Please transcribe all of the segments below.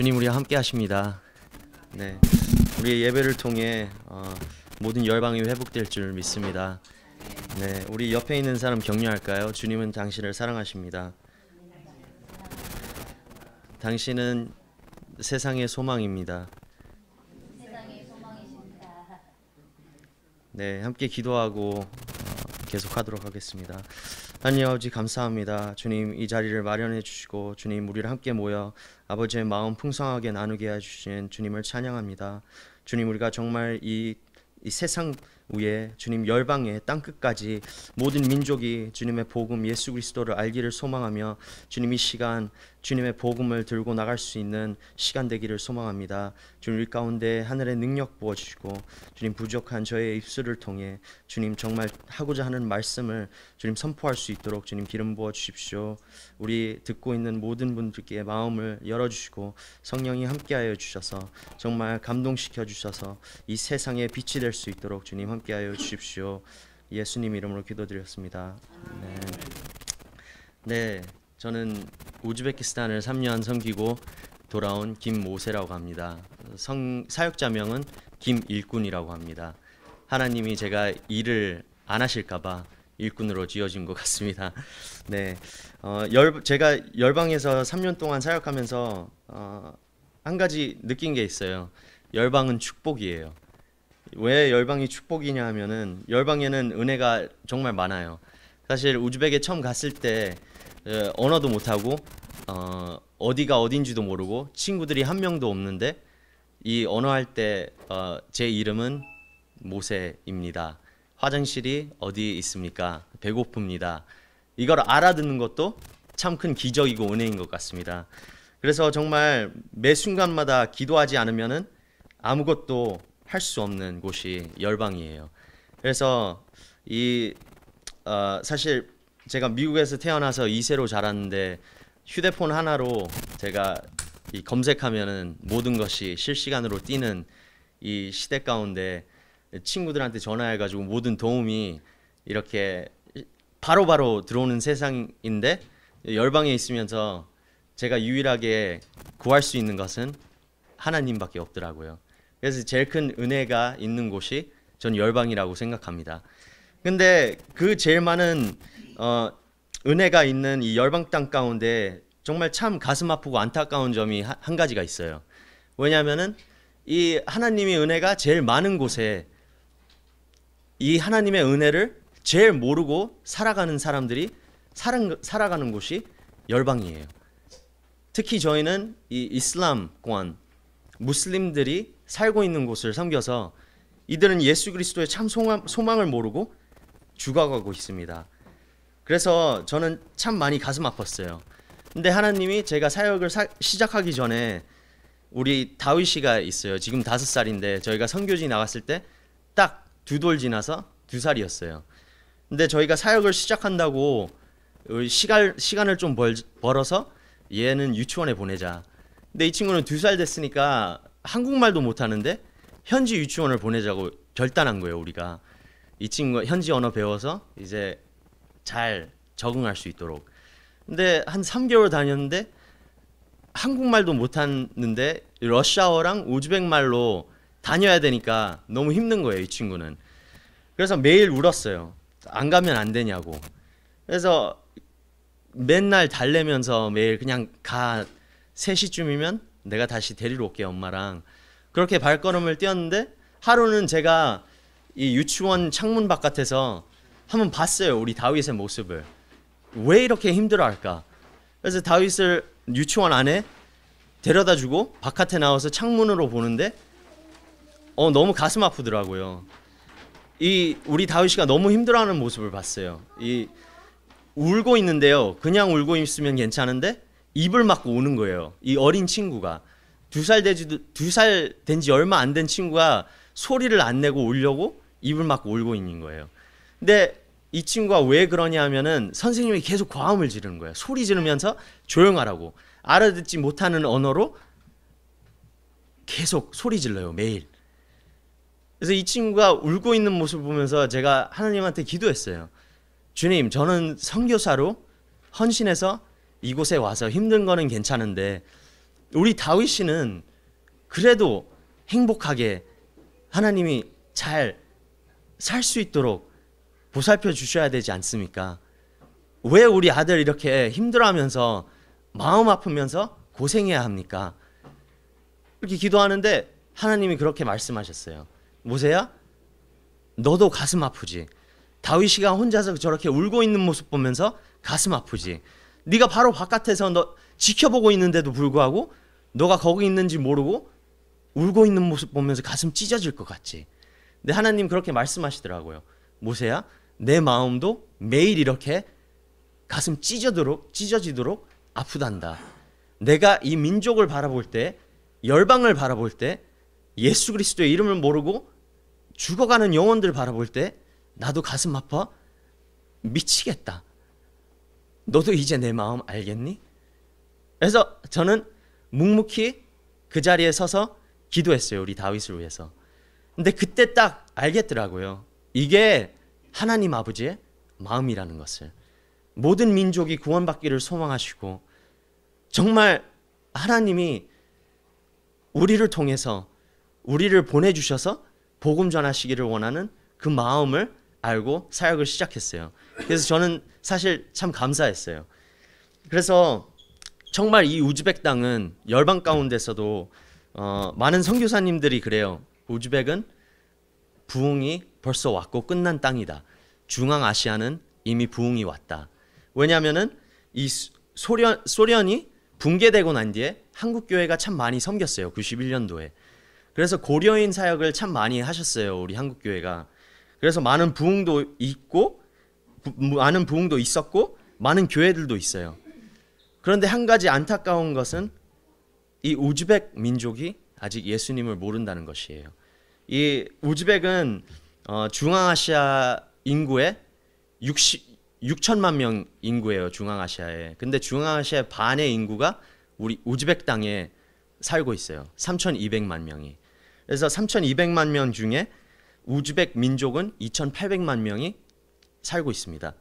주님 우리와 함께 하십니다. 네, 우리의 예배를 통해 어, 모든 열방이 회복될 줄 믿습니다. 네, 우리 옆에 있는 사람 격려할까요? 주님은 당신을 사랑하십니다. 당신은 세상의 소망입니다. 네, 함께 기도하고 어, 계속하도록 하겠습니다. 하나님 아버지 감사합니다. 주님 이 자리를 마련해 주시고 주님 우리를 함께 모여 아버지의 마음 풍성하게 나누게 해주신 주님을 찬양합니다. 주님 우리가 정말 이, 이 세상 위에 주님 열방의땅 끝까지 모든 민족이 주님의 복음 예수 그리스도를 알기를 소망하며 주님 이 시간 주님의 복음을 들고 나갈 수 있는 시간 되기를 소망합니다. 주님 일 가운데 하늘의 능력 부어 주시고 주님 부족한 저의 입술을 통해 주님 정말 하고자 하는 말씀을 주님 선포할 수 있도록 주님 기름 부어 주십시오. 우리 듣고 있는 모든 분들께 마음을 열어 주시고 성령이 함께하여 주셔서 정말 감동시켜 주셔서 이 세상에 빛이 될 수 있도록 주님 함께 함께하여 주십시오. 예수님 이름으로 기도드렸습니다. 네. 네, 저는 우즈베키스탄을 3년 섬기고 돌아온 김모세라고 합니다. 성, 사역자명은 김일꾼이라고 합니다. 하나님이 제가 일을 안 하실까봐 일꾼으로 지어진 것 같습니다. 네, 어, 열, 제가 열방에서 3년 동안 사역하면서 어, 한 가지 느낀 게 있어요. 열방은 축복이에요. 왜 열방이 축복이냐 하면은 열방에는 은혜가 정말 많아요. 사실 우즈벡에 처음 갔을 때 어, 언어도 못하고 어, 어디가 어딘지도 모르고 친구들이 한 명도 없는데 이 언어할 때제 어, 이름은 모세입니다. 화장실이 어디에 있습니까? 배고픕니다. 이걸 알아듣는 것도 참 큰 기적이고 은혜인 것 같습니다. 그래서 정말 매 순간마다 기도하지 않으면은 아무것도 할수 없는 곳이 열방이에요. 그래서 이 어, 사실 제가 미국에서 태어나서 2세로 자랐는데 휴대폰 하나로 제가 검색하면은 모든 것이 실시간으로 뛰는 이 시대 가운데 친구들한테 전화해가지고 모든 도움이 이렇게 바로바로 바로 들어오는 세상인데 열방에 있으면서 제가 유일하게 구할 수 있는 것은 하나님밖에 없더라고요. 그래서 제일 큰 은혜가 있는 곳이 전 열방이라고 생각합니다. 근데 그 제일 많은 어, 은혜가 있는 이 열방 땅 가운데 정말 참 가슴 아프고 안타까운 점이 한 가지가 있어요. 왜냐하면은 이 하나님의 은혜가 제일 많은 곳에 이 하나님의 은혜를 제일 모르고 살아가는 사람들이 살아, 살아가는 곳이 열방이에요. 특히 저희는 이 이슬람권 무슬림들이 살고 있는 곳을 섬겨서 이들은 예수 그리스도의 참 소망을 모르고 죽어가고 있습니다. 그래서 저는 참 많이 가슴 아팠어요. 근데 하나님이 제가 사역을 사, 시작하기 전에 우리 다윗 씨가 있어요. 지금 다섯 살인데 저희가 선교지 나갔을 때 딱 두 돌 지나서 두 살이었어요. 근데 저희가 사역을 시작한다고 시간 시간을 좀 벌, 벌어서 얘는 유치원에 보내자. 근데 이 친구는 두 살 됐으니까 한국말도 못하는데 현지 유치원을 보내자고 결단한 거예요 우리가 이 친구 현지 언어 배워서 이제 잘 적응할 수 있도록 근데 한 3개월 다녔는데 한국말도 못하는데 러시아어랑 우즈벡말로 다녀야 되니까 너무 힘든 거예요 이 친구는 그래서 매일 울었어요 안 가면 안 되냐고 그래서 맨날 달래면서 매일 그냥 가 3시쯤이면 내가 다시 데리러 올게 엄마랑 그렇게 발걸음을 뛰었는데 하루는 제가 이 유치원 창문 바깥에서 한번 봤어요 우리 다윗의 모습을 왜 이렇게 힘들어할까 그래서 다윗을 유치원 안에 데려다 주고 바깥에 나와서 창문으로 보는데 어 너무 가슴 아프더라고요 이 우리 다윗이가 너무 힘들어하는 모습을 봤어요 이 울고 있는데요 그냥 울고 있으면 괜찮은데 입을 막고 우는 거예요. 이 어린 친구가 두 살 되지도 두살 된 지 얼마 안 된 친구가 소리를 안 내고 울려고 입을 막고 울고 있는 거예요. 근데 이 친구가 왜 그러냐 하면은 선생님이 계속 과음을 지르는 거예요. 소리 지르면서 조용하라고 알아듣지 못하는 언어로 계속 소리 질러요 매일. 그래서 이 친구가 울고 있는 모습 보면서 제가 하나님한테 기도했어요. 주님, 저는 선교사로 헌신해서 이곳에 와서 힘든 거는 괜찮은데 우리 다윗씨는 그래도 행복하게 하나님이 잘 살 수 있도록 보살펴 주셔야 되지 않습니까? 왜 우리 아들 이렇게 힘들어하면서 마음 아프면서 고생해야 합니까? 이렇게 기도하는데 하나님이 그렇게 말씀하셨어요. 모세야, 너도 가슴 아프지. 다윗이가 혼자서 저렇게 울고 있는 모습 보면서 가슴 아프지. 네가 바로 바깥에서 너 지켜보고 있는데도 불구하고 너가 거기 있는지 모르고 울고 있는 모습 보면서 가슴 찢어질 것 같지. 근데 하나님 그렇게 말씀하시더라고요. 모세야, 내 마음도 매일 이렇게 가슴 찢어도록 찢어지도록 아프단다. 내가 이 민족을 바라볼 때 열방을 바라볼 때 예수 그리스도의 이름을 모르고 죽어가는 영혼들 바라볼 때 나도 가슴 아파 미치겠다. 너도 이제 내 마음 알겠니? 그래서 저는 묵묵히 그 자리에 서서 기도했어요. 우리 다윗을 위해서. 근데 그때 딱 알겠더라고요. 이게 하나님 아버지의 마음이라는 것을. 모든 민족이 구원받기를 소망하시고 정말 하나님이 우리를 통해서 우리를 보내 주셔서 복음 전하시기를 원하는 그 마음을 알고 사역을 시작했어요. 그래서 저는 사실 참 감사했어요. 그래서 정말 이 우즈벡 땅은 열방 가운데서도 어, 많은 선교사님들이 그래요. 우즈벡은 부흥이 벌써 왔고 끝난 땅이다. 중앙아시아는 이미 부흥이 왔다. 왜냐하면은 이 소련 소련이 붕괴되고 난 뒤에 한국 교회가 참 많이 섬겼어요. 91년도에. 그래서 고려인 사역을 참 많이 하셨어요. 우리 한국 교회가. 그래서 많은 부흥도 있고 뭐 많은 부흥도 있었고 많은 교회들도 있어요. 그런데 한 가지 안타까운 것은 이 우즈벡 민족이 아직 예수님을 모른다는 것이에요. 이 우즈벡은 어, 중앙아시아 인구의 60 6천만 명 인구예요 중앙아시아에. 근데 중앙아시아 반의 인구가 우리 우즈벡 땅에 살고 있어요. 3,200만 명이. 그래서 3,200만 명 중에 우즈벡 민족은 2,800만 명이 살고 있습니다.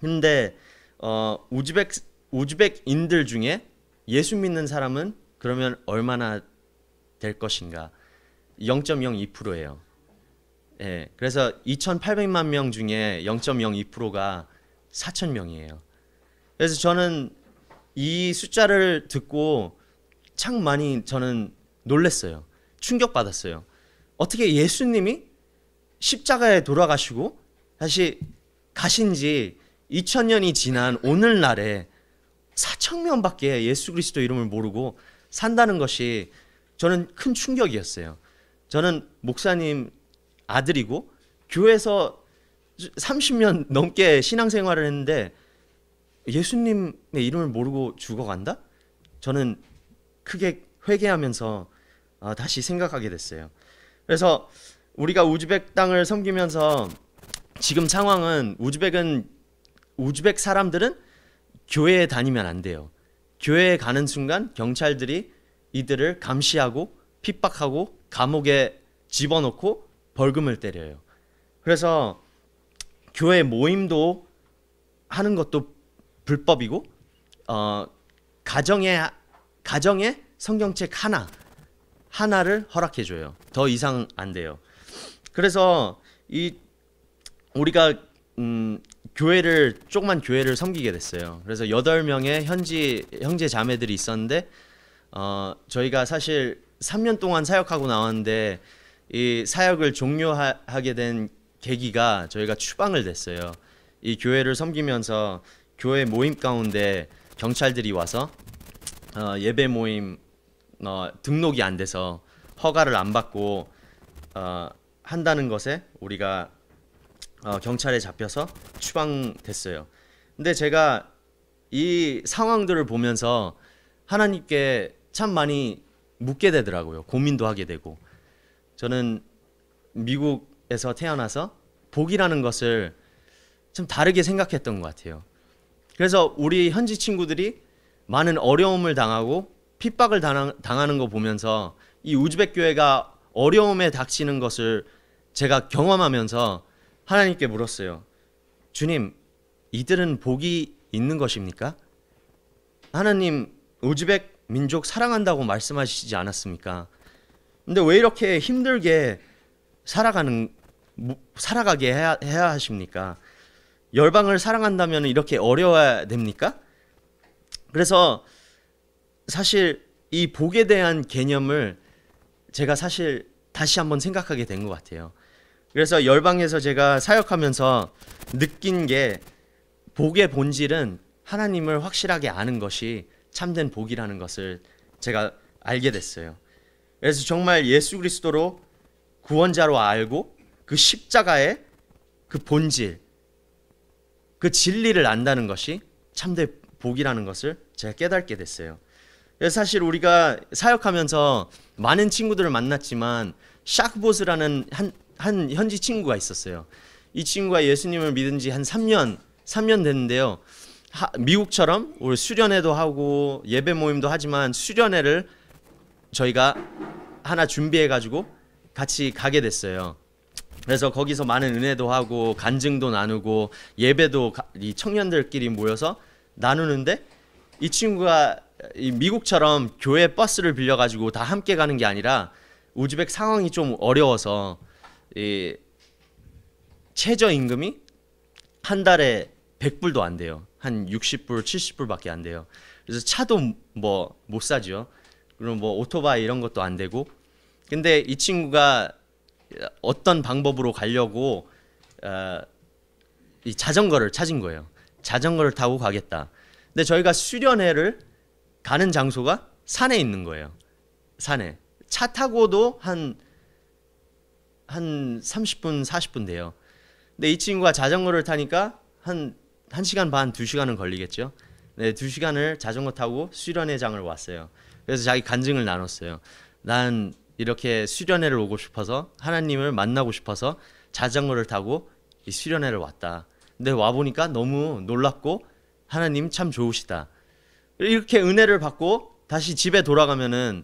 근데 어, 우즈벡 우즈벡인들 중에 예수 믿는 사람은 그러면 얼마나 될 것인가? 0.02%예요. 예. 그래서 2,800만 명 중에 0.02%가 4,000명이에요. 그래서 저는 이 숫자를 듣고 참 많이 저는 놀랐어요. 충격받았어요. 어떻게 예수님이 십자가에 돌아가시고 다시 가신 지 2000년이 지난 오늘날에 4천명밖에 예수 그리스도 이름을 모르고 산다는 것이 저는 큰 충격이었어요. 저는 목사님 아들이고 교회에서 30년 넘게 신앙생활을 했는데 예수님의 이름을 모르고 죽어간다? 저는 크게 회개하면서 어, 다시 생각하게 됐어요. 그래서 우리가 우즈벡 땅을 섬기면서 지금 상황은 우즈벡은 우즈벡 사람들은 교회에 다니면 안 돼요. 교회에 가는 순간 경찰들이 이들을 감시하고 핍박하고 감옥에 집어넣고 벌금을 때려요. 그래서 교회 모임도 하는 것도 불법이고 어, 가정에 가정에 성경책 하나 하나를 허락해 줘요. 더 이상 안 돼요. 그래서 이 우리가 음, 교회를 조그만 교회를 섬기게 됐어요. 그래서 여덟 명의 현지 형제 자매들이 있었는데 어, 저희가 사실 3년 동안 사역하고 나왔는데 이 사역을 종료하게 된 계기가 저희가 추방을 됐어요. 이 교회를 섬기면서 교회 모임 가운데 경찰들이 와서 어, 예배 모임 어, 등록이 안 돼서 허가를 안 받고 어, 한다는 것에 우리가 어, 경찰에 잡혀서 추방됐어요. 근데 제가 이 상황들을 보면서 하나님께 참 많이 묻게 되더라고요. 고민도 하게 되고. 저는 미국에서 태어나서 복이라는 것을 좀 다르게 생각했던 것 같아요. 그래서 우리 현지 친구들이 많은 어려움을 당하고 핍박을 당하는 거 보면서 이 우즈벡 교회가 어려움에 닥치는 것을 제가 경험하면서 하나님께 물었어요. 주님, 이들은 복이 있는 것입니까? 하나님, 우즈벡 민족 사랑한다고 말씀하시지 않았습니까? 근데 왜 이렇게 힘들게 살아가는 살아가게 해야, 해야 하십니까? 열방을 사랑한다면 이렇게 어려워야 됩니까? 그래서 사실 이 복에 대한 개념을 제가 사실 다시 한번 생각하게 된 것 같아요. 그래서 열방에서 제가 사역하면서 느낀 게 복의 본질은 하나님을 확실하게 아는 것이 참된 복이라는 것을 제가 알게 됐어요. 그래서 정말 예수 그리스도로 구원자로 알고 그 십자가의 그 본질, 그 진리를 안다는 것이 참된 복이라는 것을 제가 깨닫게 됐어요. 사실 우리가 사역하면서 많은 친구들을 만났지만 샤보스라는한 한 현지 친구가 있었어요. 이 친구가 예수님을 믿은 지 한 3년 3년 됐는데요. 하, 미국처럼 우리 수련회도 하고 예배 모임도 하지만 수련회를 저희가 하나 준비해 가지고 같이 가게 됐어요. 그래서 거기서 많은 은혜도 하고 간증도 나누고 예배도 이 청년들끼리 모여서 나누는데 이 친구가 이 미국처럼 교회 버스를 빌려 가지고 다 함께 가는 게 아니라 우즈벡 상황이 좀 어려워서 이 최저 임금이 한 달에 100불도 안 돼요. 한 60불, 70불밖에 안 돼요. 그래서 차도 뭐 못 사죠. 그럼 뭐 오토바이 이런 것도 안 되고. 근데 이 친구가 어떤 방법으로 가려고 어, 이 자전거를 찾은 거예요. 자전거를 타고 가겠다. 근데 저희가 수련회를 가는 장소가 산에 있는 거예요. 산에 차 타고도 한한 30분, 40분 돼요. 근데 이 친구가 자전거를 타니까 한 1시간 반, 2시간은 걸리겠죠. 네, 2시간을 자전거 타고 수련회장을 왔어요. 그래서 자기 간증을 나눴어요. 난 이렇게 수련회를 오고 싶어서 하나님을 만나고 싶어서 자전거를 타고 이 수련회를 왔다. 근데 와 보니까 너무 놀랍고 하나님 참 좋으시다. 이렇게 은혜를 받고 다시 집에 돌아가면은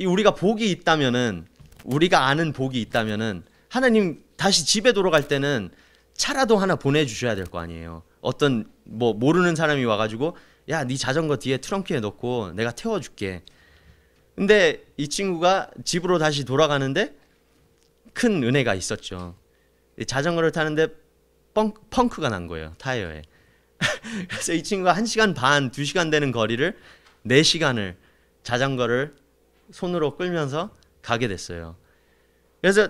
우리가 복이 있다면은 우리가 아는 복이 있다면은 하나님 다시 집에 돌아갈 때는 차라도 하나 보내주셔야 될 거 아니에요. 어떤 뭐 모르는 사람이 와가지고 야네 자전거 뒤에 트렁크에 넣고 내가 태워줄게. 근데 이 친구가 집으로 다시 돌아가는데 큰 은혜가 있었죠. 자전거를 타는데 펑, 크가난 거예요 타이어에. 그래서 이 친구가 한 시간 반, 두 시간 되는 거리를 네 시간을 자전거를 손으로 끌면서 가게 됐어요. 그래서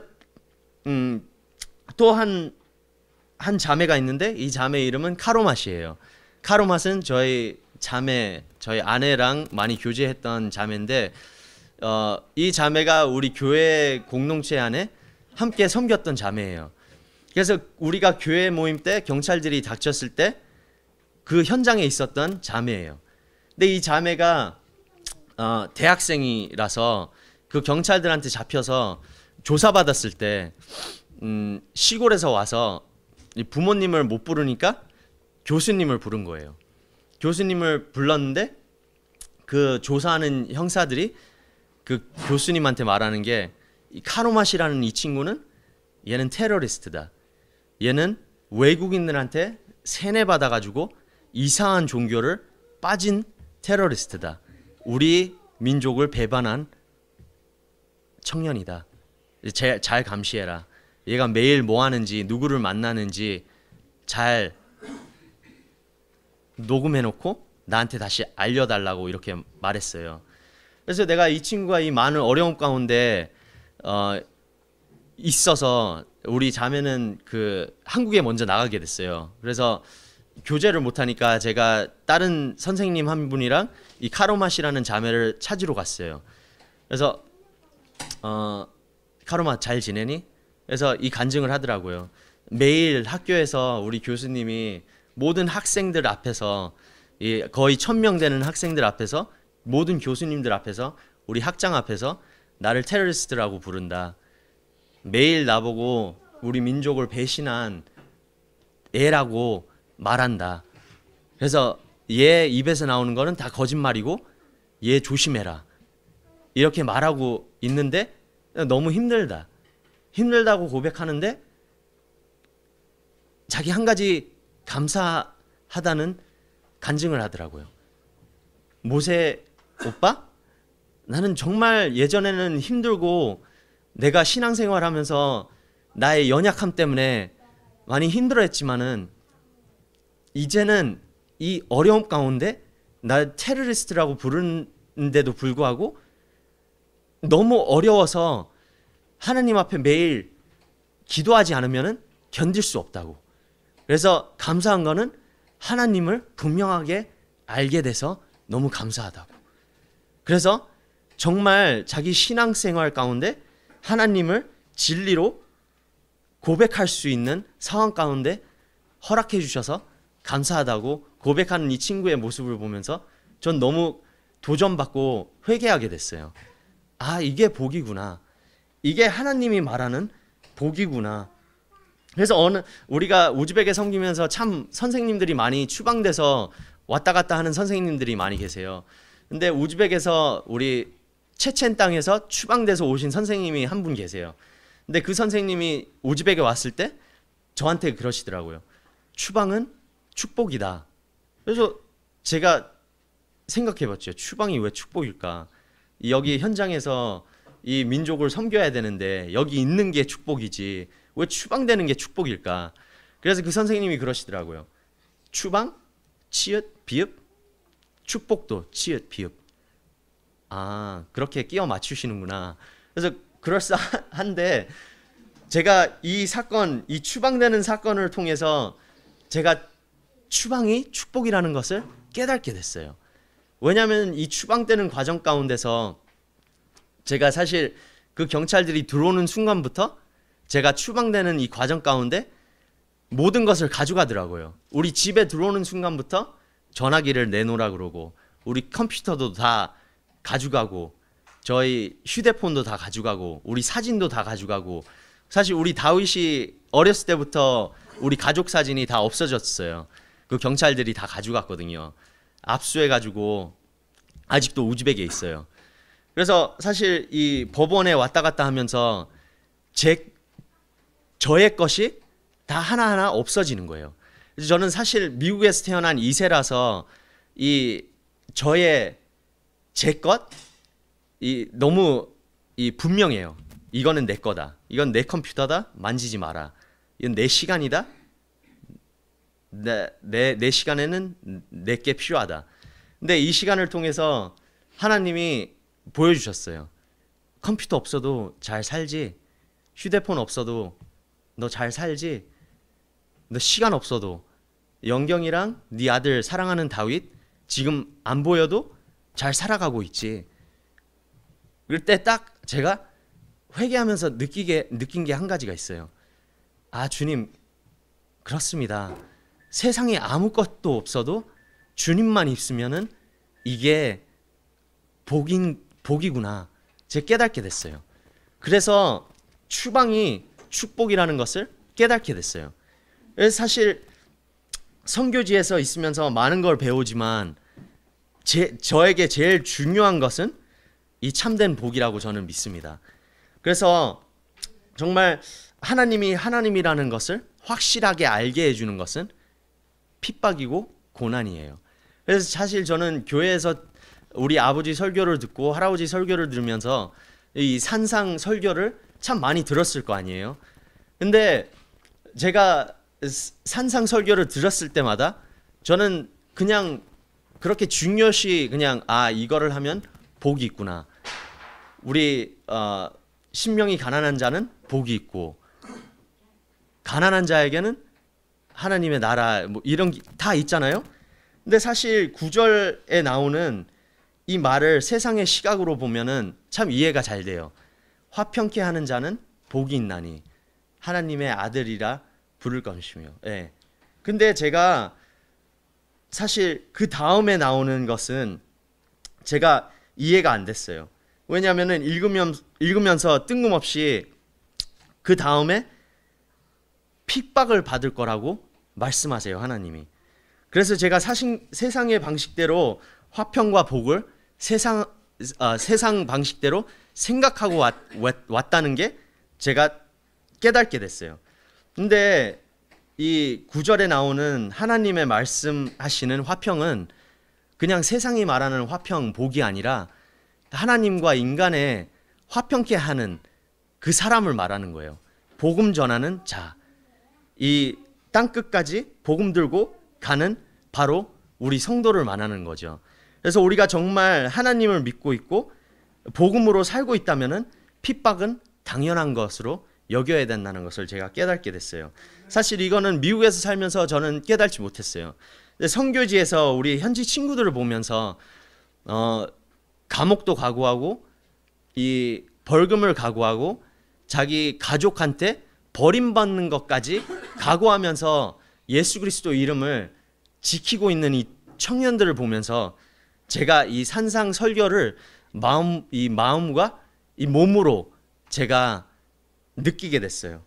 음, 또한 한 자매가 있는데 이 자매 이름은 카로맛이에요. 카로맛은 저희 자매, 저희 아내랑 많이 교제했던 자매인데 어, 이 자매가 우리 교회 공동체 안에 함께 섬겼던 자매예요. 그래서 우리가 교회 모임 때 경찰들이 닥쳤을 때 그 현장에 있었던 자매예요. 근데 이 자매가 어, 대학생이라서 그 경찰들한테 잡혀서 조사받았을 때 음, 시골에서 와서 부모님을 못 부르니까 교수님을 부른 거예요. 교수님을 불렀는데 그 조사하는 형사들이 그 교수님한테 말하는 게 카로마시라는 이 친구는 얘는 테러리스트다. 얘는 외국인들한테 세뇌 받아가지고 이상한 종교를 빠진 테러리스트다. 우리 민족을 배반한 청년이다. 제, 잘 감시해라. 얘가 매일 뭐 하는지 누구를 만나는지 잘 녹음해놓고 나한테 다시 알려달라고 이렇게 말했어요. 그래서 내가 이 친구가 이 많은 어려움 가운데 어, 있어서 우리 자매는 그 한국에 먼저 나가게 됐어요. 그래서 교제를 못하니까 제가 다른 선생님 한 분이랑 이 카로마시라는 자매를 찾으러 갔어요. 그래서 어, 카로마 잘 지내니? 그래서 이 간증을 하더라고요. 매일 학교에서 우리 교수님이 모든 학생들 앞에서 거의 천명 되는 학생들 앞에서 모든 교수님들 앞에서 우리 학장 앞에서 나를 테러리스트라고 부른다. 매일 나보고 우리 민족을 배신한 애라고 말한다. 그래서 얘 입에서 나오는 거는 다 거짓말이고 얘 조심해라. 이렇게 말하고 있는데 너무 힘들다. 힘들다고 고백하는데 자기 한 가지 감사하다는 간증을 하더라고요. 모세 오빠? 나는 정말 예전에는 힘들고 내가 신앙생활 하면서 나의 연약함 때문에 많이 힘들어 했지만은 이제는 이 어려움 가운데 나 테러리스트라고 부르는데도 불구하고 너무 어려워서 하나님 앞에 매일 기도하지 않으면 견딜 수 없다고. 그래서 감사한 거는 하나님을 분명하게 알게 돼서 너무 감사하다고. 그래서 정말 자기 신앙생활 가운데 하나님을 진리로 고백할 수 있는 상황 가운데 허락해 주셔서 감사하다고 고백하는 이 친구의 모습을 보면서 전 너무 도전받고 회개하게 됐어요. 아, 이게 복이구나. 이게 하나님이 말하는 복이구나. 그래서 어느 우리가 우즈벡에 섬기면서 참 선생님들이 많이 추방돼서 왔다 갔다 하는 선생님들이 많이 계세요. 근데 우즈벡에서 우리 체첸 땅에서 추방돼서 오신 선생님이 한 분 계세요. 근데 그 선생님이 우즈벡에 왔을 때 저한테 그러시더라고요. 추방은 축복이다. 그래서 제가 생각해봤죠. 추방이 왜 축복일까? 여기 현장에서 이 민족을 섬겨야 되는데 여기 있는 게 축복이지 왜 추방되는 게 축복일까? 그래서 그 선생님이 그러시더라고요. 추방, 치읓, 비읍, 축복도 치읓, 비읍. 아 그렇게 끼워 맞추시는구나. 그래서 그럴싸한데 제가 이 사건, 이 추방되는 사건을 통해서 제가 추방이 축복이라는 것을 깨닫게 됐어요. 왜냐하면 이 추방되는 과정 가운데서 제가 사실 그 경찰들이 들어오는 순간부터 제가 추방되는 이 과정 가운데 모든 것을 가져가더라고요. 우리 집에 들어오는 순간부터 전화기를 내놓으라 그러고 우리 컴퓨터도 다 가져가고 저희 휴대폰도 다 가져가고 우리 사진도 다 가져가고 사실 우리 다윗이 어렸을 때부터 우리 가족 사진이 다 없어졌어요. 그 경찰들이 다 가져갔거든요. 압수해가지고 아직도 우즈벡에 있어요. 그래서 사실 이 법원에 왔다 갔다 하면서 제 저의 것이 다 하나하나 없어지는 거예요. 그래서 저는 사실 미국에서 태어난 2세라서 이 저의 제 것 이 너무 이 분명해요. 이거는 내 거다. 이건 내 컴퓨터다. 만지지 마라. 이건 내 시간이다. 내, 내, 내 시간에는 내게 필요하다. 근데 이 시간을 통해서 하나님이 보여주셨어요. 컴퓨터 없어도 잘 살지. 휴대폰 없어도 너 잘 살지. 너 시간 없어도 영경이랑 네 아들 사랑하는 다윗 지금 안 보여도 잘 살아가고 있지. 그때 딱 제가 회개하면서 느끼게 느낀 게 한 가지가 있어요. 아 주님 그렇습니다. 세상에 아무것도 없어도 주님만 있으면은 이게 복인 복이구나. 제 깨닫게 됐어요. 그래서 추방이 축복이라는 것을 깨닫게 됐어요. 사실 성교지에서 있으면서 많은 걸 배우지만 제, 저에게 제일 중요한 것은 이 참된 복이라고 저는 믿습니다. 그래서 정말 하나님이 하나님이라는 것을 확실하게 알게 해주는 것은 핍박이고 고난이에요. 그래서 사실 저는 교회에서 우리 아버지 설교를 듣고 할아버지 설교를 들으면서 이 산상 설교를 참 많이 들었을 거 아니에요. 근데 제가 산상 설교를 들었을 때마다 저는 그냥 그렇게 중요시 그냥 아 이거를 하면 복이 있구나. 우리 어, 신명이 가난한 자는 복이 있고 가난한 자에게는 하나님의 나라 뭐 이런 게 다 있잖아요. 근데 사실 구절에 나오는 이 말을 세상의 시각으로 보면은 참 이해가 잘 돼요. 화평케 하는 자는 복이 있나니 하나님의 아들이라 부를 것이며. 예. 근데 제가 사실 그 다음에 나오는 것은 제가 이해가 안 됐어요. 왜냐하면은 읽으면 읽으면서 뜬금없이 그 다음에 핍박을 받을 거라고 말씀하세요, 하나님이. 그래서 제가 사신, 세상의 방식대로 화평과 복을 세상 어, 세상 방식대로 생각하고 왔, 왔 다는게 제가 깨닫게 됐어요. 근데 이 구절에 나오는 하나님의 말씀하시는 화평은 그냥 세상이 말하는 화평 복이 아니라 하나님과 인간의 화평케 하는 그 사람을 말하는 거예요. 복음 전하는 자. 이땅 끝까지 복음 들고 가는 바로 우리 성도를 말하는 거죠. 그래서 우리가 정말 하나님을 믿고 있고 복음으로 살고 있다면은 핍박은 당연한 것으로 여겨야 된다는 것을 제가 깨닫게 됐어요. 사실 이거는 미국에서 살면서 저는 깨닫지 못했어요. 성교지에서 우리 현지 친구들을 보면서 어, 감옥도 각오하고 이 벌금을 각오하고 자기 가족한테 버림받는 것까지 각오하면서 예수 그리스도 이름을 지키고 있는 이 청년들을 보면서 제가 이 산상 설교를 마음 이 마음과 이 몸으로 제가 느끼게 됐어요.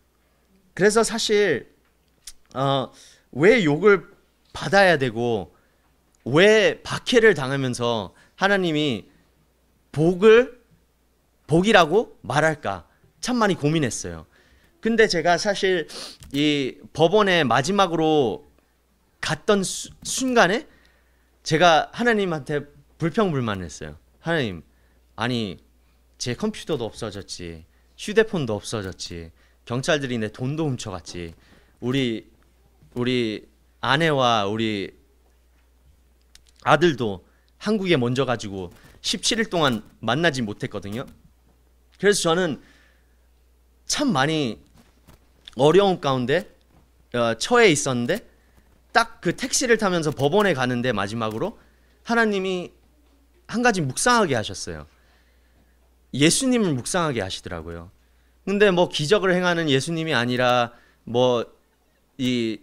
그래서 사실 어, 왜 욕을 받아야 되고 왜 박해를 당하면서 하나님이 복을 복이라고 말할까 참 많이 고민했어요. 근데 제가 사실 이 법원에 마지막으로 갔던 수, 순간에 제가 하나님한테 불평불만했어요. 하나님, 아니 제 컴퓨터도 없어졌지, 휴대폰도 없어졌지, 경찰들이 내 돈도 훔쳐갔지, 우리 우리 아내와 우리 아들도 한국에 먼저 가지고 17일 동안 만나지 못했거든요. 그래서 저는 참 많이 어려움 가운데 어, 처해 있었는데 딱 그 택시를 타면서 법원에 가는데 마지막으로 하나님이 한 가지 묵상하게 하셨어요. 예수님을 묵상하게 하시더라고요. 근데 뭐 기적을 행하는 예수님이 아니라 뭐이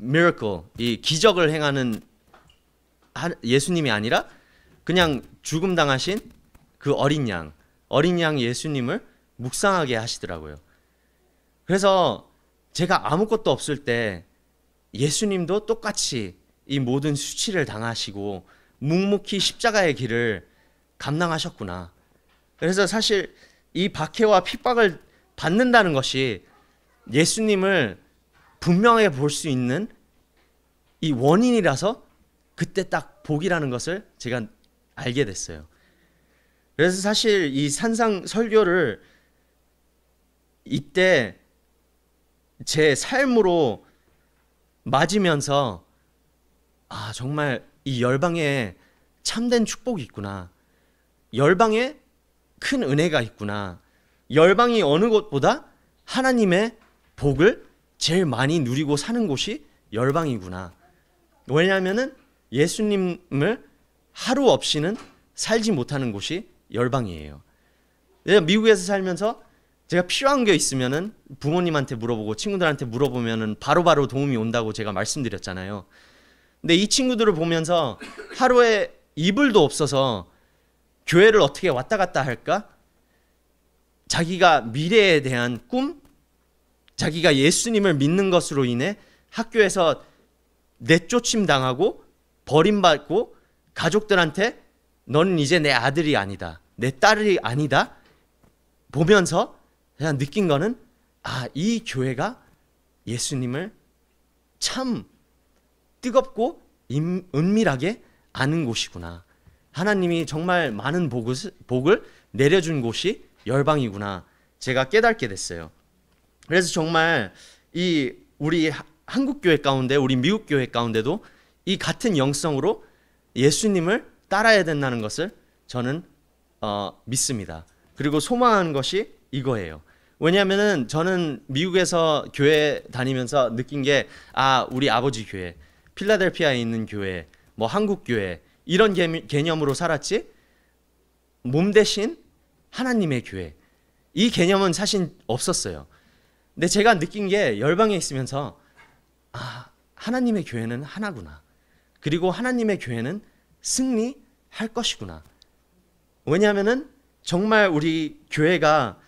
miracle 이 기적을 행하는 예수님이 아니라 그냥 죽음 당하신 그 어린 양 어린 양 예수님을 묵상하게 하시더라고요. 그래서 제가 아무것도 없을 때 예수님도 똑같이 이 모든 수치를 당하시고 묵묵히 십자가의 길을 감당하셨구나. 그래서 사실 이 박해와 핍박을 받는다는 것이 예수님을 분명히볼 수 있는 이 원인이라서 그때 딱 복이라는 것을 제가 알게 됐어요. 그래서 사실 이 산상 설교를 이때 제 삶으로 맞으면서 아 정말 이 열방에 참된 축복이 있구나 열방에 큰 은혜가 있구나 열방이 어느 곳보다 하나님의 복을 제일 많이 누리고 사는 곳이 열방이구나 왜냐하면은 예수님을 하루 없이는 살지 못하는 곳이 열방이에요 미국에서 살면서 제가 필요한 게 있으면은 부모님한테 물어보고 친구들한테 물어보면은 바로바로 바로 도움이 온다고 제가 말씀드렸잖아요. 근데 이 친구들을 보면서 하루에 이불도 없어서 교회를 어떻게 왔다 갔다 할까? 자기가 미래에 대한 꿈? 자기가 예수님을 믿는 것으로 인해 학교에서 내쫓임 당하고 버림받고 가족들한테 너는 이제 내 아들이 아니다. 내 딸이 아니다. 보면서 그냥 느낀 거는 아, 이 교회가 예수님을 참 뜨겁고 임, 은밀하게 아는 곳이구나. 하나님이 정말 많은 복을, 복을 내려준 곳이 열방이구나. 제가 깨닫게 됐어요. 그래서 정말 이 우리 한국 교회 가운데 우리 미국 교회 가운데도 이 같은 영성으로 예수님을 따라야 된다는 것을 저는 어, 믿습니다. 그리고 소망하는 것이 이거예요. 왜냐하면은 저는 미국에서 교회 다니면서 느낀 게아 우리 아버지 교회 필라델피아에 있는 교회 뭐 한국 교회 이런 개념으로 살았지 몸 대신 하나님의 교회 이 개념은 사실 없었어요. 근데 제가 느낀 게 열방에 있으면서 아 하나님의 교회는 하나구나 그리고 하나님의 교회는 승리할 것이구나 왜냐하면은 정말 우리 교회가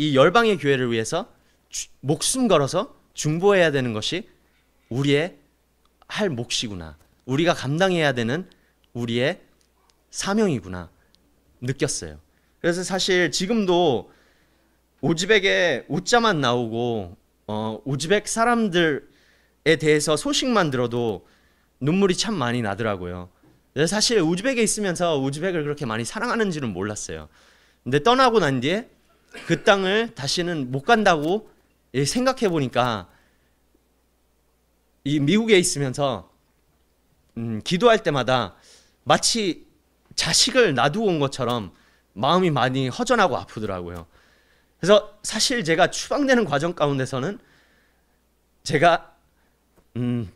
이 열방의 교회를 위해서 주, 목숨 걸어서 중보해야 되는 것이 우리의 할 몫이구나. 우리가 감당해야 되는 우리의 사명이구나. 느꼈어요. 그래서 사실 지금도 오즈백의 우자만 나오고 어, 우즈벡 사람들에 대해서 소식만 들어도 눈물이 참 많이 나더라고요. 사실 우즈벡에 있으면서 우즈벡을 그렇게 많이 사랑하는지는 몰랐어요. 근데 떠나고 난 뒤에 그 땅을 다시는 못 간다고 생각해 보니까 이 미국에 있으면서 음, 기도할 때마다 마치 자식을 놔두고 온 것처럼 마음이 많이 허전하고 아프더라고요. 그래서 사실 제가 추방되는 과정 가운데서는 제가 음,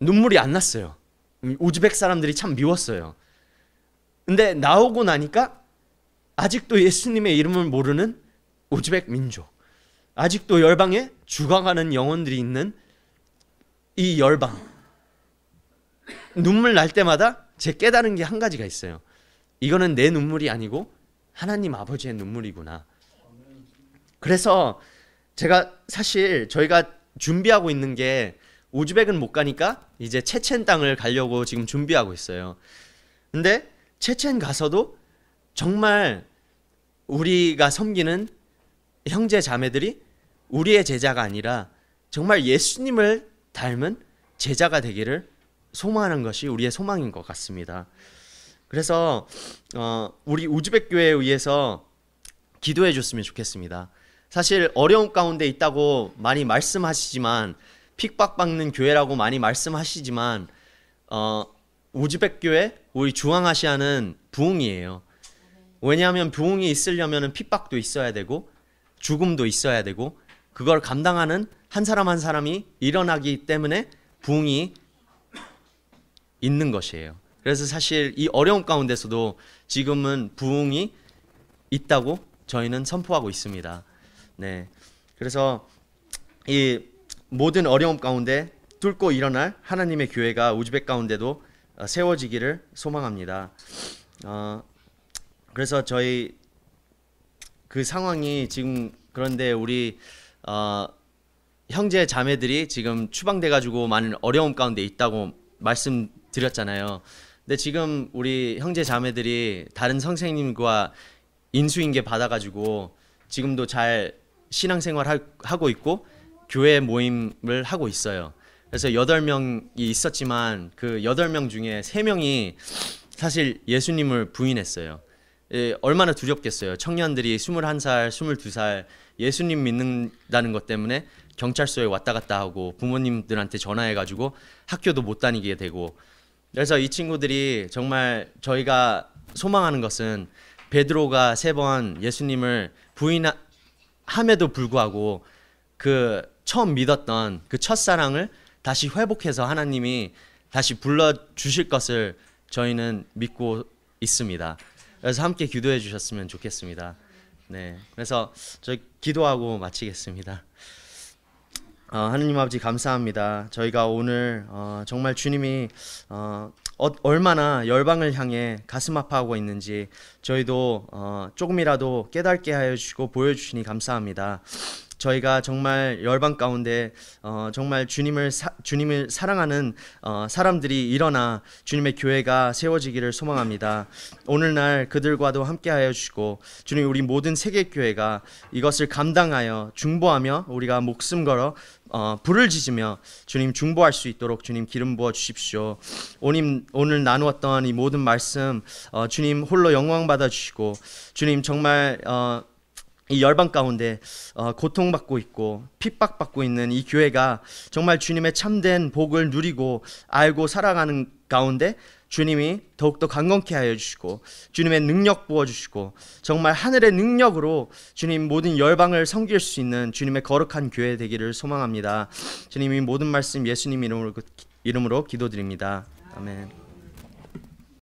눈물이 안 났어요. 우즈벡 사람들이 참 미웠어요. 근데 나오고 나니까 아직도 예수님의 이름을 모르는 우즈벡 민족, 아직도 열방에 주강하는 영혼들이 있는 이 열방. 눈물 날 때마다 제 깨달은 게 한 가지가 있어요. 이거는 내 눈물이 아니고 하나님 아버지의 눈물이구나. 그래서 제가 사실 저희가 준비하고 있는 게 우즈벡은 못 가니까 이제 체첸 땅을 가려고 지금 준비하고 있어요. 근데 체첸 가서도 정말 우리가 섬기는 형제 자매들이 우리의 제자가 아니라 정말 예수님을 닮은 제자가 되기를 소망하는 것이 우리의 소망인 것 같습니다. 그래서 어, 우리 우즈벡 교회에 의해서 기도해 줬으면 좋겠습니다. 사실 어려운 가운데 있다고 많이 말씀하시지만 핍박받는 교회라고 많이 말씀하시지만 어, 우즈벡 교회 우리 중앙아시아는 부흥이에요. 왜냐하면 부흥이 있으려면 핍박도 있어야 되고 죽음도 있어야 되고 그걸 감당하는 한 사람 한 사람이 일어나기 때문에 부흥이 있는 것이에요. 그래서 사실 이 어려운 가운데서도 지금은 부흥이 있다고 저희는 선포하고 있습니다. 네. 그래서 이 모든 어려움 가운데 뚫고 일어날 하나님의 교회가 우즈벡 가운데도 어, 세워지기를 소망합니다. 어, 그래서 저희 그 상황이 지금 그런데 우리 어, 형제 자매들이 지금 추방돼 가지고 많은 어려움 가운데 있다고 말씀드렸잖아요. 근데 지금 우리 형제 자매들이 다른 선생님과 인수인계 받아 가지고 지금도 잘 신앙생활 하고 있고 교회 모임을 하고 있어요. 그래서 여덟 명이 있었지만 그 여덟 명 중에 세 명이 사실 예수님을 부인했어요. 예, 얼마나 두렵겠어요. 청년들이 21살, 22살 예수님 믿는다는 것 때문에 경찰서에 왔다 갔다 하고 부모님들한테 전화해 가지고 학교도 못 다니게 되고 그래서 이 친구들이 정말 저희가 소망하는 것은 베드로가 세 번 예수님을 부인함에도 불구하고 그 처음 믿었던 그 첫사랑을 다시 회복해서 하나님이 다시 불러 주실 것을 저희는 믿고 있습니다. 그래서 함께 기도해 주셨으면 좋겠습니다. 네, 그래서 저 기도하고 마치겠습니다. 어, 하느님 아버지 감사합니다. 저희가 오늘 어, 정말 주님이 어, 어 얼마나 열방을 향해 가슴 아파하고 있는지 저희도 어, 조금이라도 깨닫게 하여 주시고 보여주시니 감사합니다. 저희가 정말 열방 가운데 어, 정말 주님을 사, 주님을 사랑하는 어, 사람들이 일어나 주님의 교회가 세워지기를 소망합니다. 오늘날 그들과도 함께하여 주시고 주님 우리 모든 세계 교회가 이것을 감당하여 중보하며 우리가 목숨 걸어 어, 불을 지지며 주님 중보할 수 있도록 주님 기름 부어 주십시오. 오님 오늘 나누었던 이 모든 말씀 어, 주님 홀로 영광 받아 주시고 주님 정말 어, 이 열방 가운데 어, 고통받고 있고 핍박받고 있는 이 교회가 정말 주님의 참된 복을 누리고 알고 살아가는 가운데 주님이 더욱더 강건케 하여 주시고 주님의 능력 부어 주시고 정말 하늘의 능력으로 주님 모든 열방을 섬길 수 있는 주님의 거룩한 교회 되기를 소망합니다. 주님이 모든 말씀 예수님 이름으로 그, 이름으로 기도드립니다. 아멘.